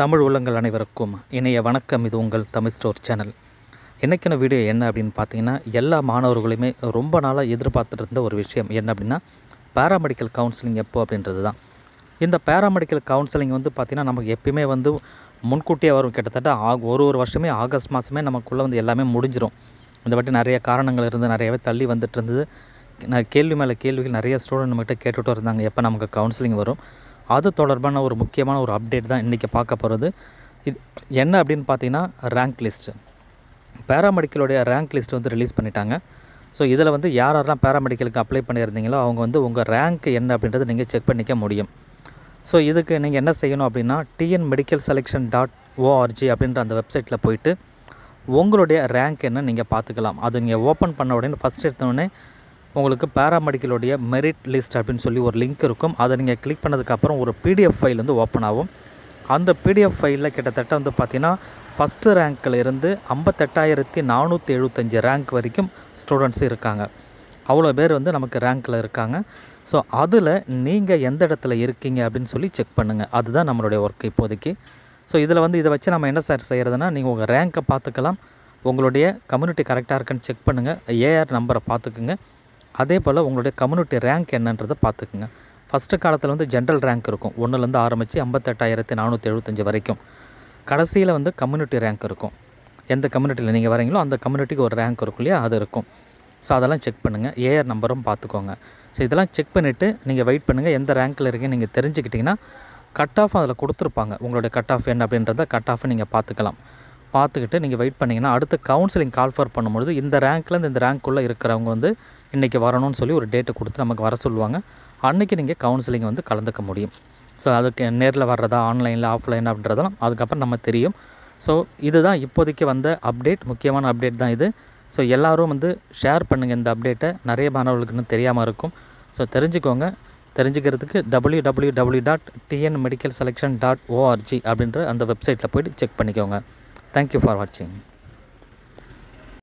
தமிழ் உள்ளங்கள் அனைவருக்கும் இணைய வணக்கம் இது உங்கள் தமிழ் ஸ்டோர் சேனல் இன்றைக்கின வீடியோ என்ன அப்படின்னு பார்த்தீங்கன்னா எல்லா மாணவர்களுமே ரொம்ப நாளாக எதிர்பார்த்துட்டு இருந்த ஒரு விஷயம் என்ன அப்படின்னா பேராமெடிக்கல் கவுன்சிலிங் எப்போ அப்படின்றது தான் இந்த பேராமெடிக்கல் கவுன்சிலிங் வந்து பார்த்திங்கன்னா நமக்கு எப்பயுமே வந்து முன்கூட்டியே வரும் கிட்டத்தட்ட ஆக ஒரு ஒரு வருஷமே ஆகஸ்ட் மாதமே நமக்குள்ளே வந்து எல்லாமே முடிஞ்சிடும் இந்த வாட்டி நிறைய காரணங்கள் இருந்து நிறையவே தள்ளி வந்துட்டு இருந்தது கேள்வி மேலே கேள்விகள் நிறைய ஸ்டூடெண்ட் நம்மகிட்ட கேட்டுகிட்டு இருந்தாங்க எப்போ நமக்கு கவுன்சிலிங் வரும் அது தொடர்பான ஒரு முக்கியமான ஒரு அப்டேட் தான் இன்றைக்கி பார்க்க போகிறது இது என்ன அப்படின்னு பார்த்தீங்கன்னா ரேங்க் லிஸ்ட்டு பேராமெடிக்கலுடைய ரேங்க் லிஸ்ட் வந்து ரிலீஸ் பண்ணிட்டாங்க ஸோ இதில் வந்து யார் யாரெல்லாம் பேராமெடிக்கலுக்கு அப்ளை பண்ணியிருந்தீங்களோ அவங்க வந்து உங்கள் ரேங்க் என்ன அப்படின்றத நீங்கள் செக் பண்ணிக்க முடியும் ஸோ இதுக்கு நீங்கள் என்ன செய்யணும் அப்படின்னா TN medical selection dot ORG அப்படின்ற அந்த வெப்சைட்டில் போயிட்டு உங்களுடைய ரேங்க் என்ன நீங்கள் பார்த்துக்கலாம் அது நீங்கள் ஓப்பன் பண்ண உடனே ஃபஸ்ட் எடுத்தோடனே உங்களுக்கு பேராமெடிக்கலுடைய மெரிட் லிஸ்ட் அப்படின்னு சொல்லி ஒரு லிங்க் இருக்கும் அதை நீங்கள் கிளிக் பண்ணதுக்கப்புறம் ஒரு பிடிஎஃப் ஃபைல் வந்து ஓப்பன் ஆகும் அந்த பிடிஎஃப் ஃபைலில் கிட்டத்தட்ட வந்து பார்த்திங்கன்னா ஃபஸ்ட்டு ரேங்க்கில் இருந்து ஐம்பத்தெட்டாயிரத்தி நானூற்றி எழுபத்தஞ்சி ரேங்க் வரைக்கும் ஸ்டூடெண்ட்ஸ் இருக்காங்க அவ்வளோ பேர் வந்து நமக்கு ரேங்க்கில் இருக்காங்க ஸோ அதில் நீங்கள் எந்த இடத்துல இருக்கீங்க அப்படின்னு சொல்லி செக் பண்ணுங்கள் அதுதான் நம்மளுடைய ஒர்க் இப்போதைக்கு ஸோ இதில் வந்து இதை வச்சு நம்ம என்ன சார் செய்கிறதுனா நீங்கள் உங்கள் ரேங்க்கை பார்த்துக்கலாம் உங்களுடைய கம்யூனிட்டி கரெக்டாக இருக்குன்னு செக் பண்ணுங்கள் ஏஆர் நம்பரை பார்த்துக்குங்க அதே போல் உங்களுடைய கம்யூனிட்டி ரேங்க் என்னன்றதை பார்த்துக்குங்க ஃபஸ்ட்டு காலத்தில் வந்து ஜென்ரல் ரேங்க் இருக்கும் ஒன்றுலேருந்து ஆரம்பித்து ஐம்பத்தெட்டாயிரத்தி நானூற்றி எழுபத்தஞ்சி வரைக்கும் கடைசியில் வந்து கம்யூனிட்டி ரேங்க் இருக்கும் எந்த கம்யூனிட்டியில் நீங்கள் வரீங்களோ அந்த கம்யூனிட்டிக்கு ஒரு ரேங்க் இருக்கும் இல்லையா அது இருக்கும் ஸோ அதெல்லாம் செக் பண்ணுங்கள் ஏஆர் நம்பரும் பார்த்துக்கோங்க ஸோ இதெல்லாம் செக் பண்ணிவிட்டு நீங்கள் வெயிட் பண்ணுங்கள் எந்த ரேங்க்கில் இருக்கீங்க நீங்கள் தெரிஞ்சுக்கிட்டிங்கன்னா கட் ஆஃப் அதில் கொடுத்துருப்பாங்க உங்களுடைய கட் ஆஃப் என்ன அப்படின்றத கட் ஆஃபை நீங்கள் பார்த்துக்கலாம் பார்த்துக்கிட்டு நீங்கள் வெயிட் பண்ணிங்கன்னா அடுத்து கவுன்சிலிங் கால் ஃபார் பண்ணும்பொழுது இந்த ரேங்க்லேருந்து இந்த ரேங்க்குள்ளே இருக்கிறவங்க வந்து இன்றைக்கி வரணும்னு சொல்லி ஒரு டேட்டை கொடுத்து நமக்கு வர சொல்லுவாங்க அன்றைக்கி நீங்கள் கவுன்சிலிங் வந்து கலந்துக்க முடியும் ஸோ அதுக்கு நேரில் வர்றதா ஆன்லைனில் ஆஃப்லைன் அப்படின்றதெல்லாம் அதுக்கப்புறம் நம்ம தெரியும் ஸோ இதுதான் இப்போதைக்கு வந்த அப்டேட் முக்கியமான அப்டேட் தான் இது ஸோ எல்லோரும் வந்து ஷேர் பண்ணுங்கள் இந்த அப்டேட்டை நிறைய மாணவர்களுக்கு இன்னும் தெரியாமல் இருக்கும் ஸோ தெரிஞ்சுக்கோங்க தெரிஞ்சுக்கிறதுக்கு W W W dot TN medical selection dot ORG அப்படின்ற அந்த வெப்சைட்டில் போய்ட்டு செக் பண்ணிக்கோங்க தேங்க்யூ ஃபார் வாட்சிங்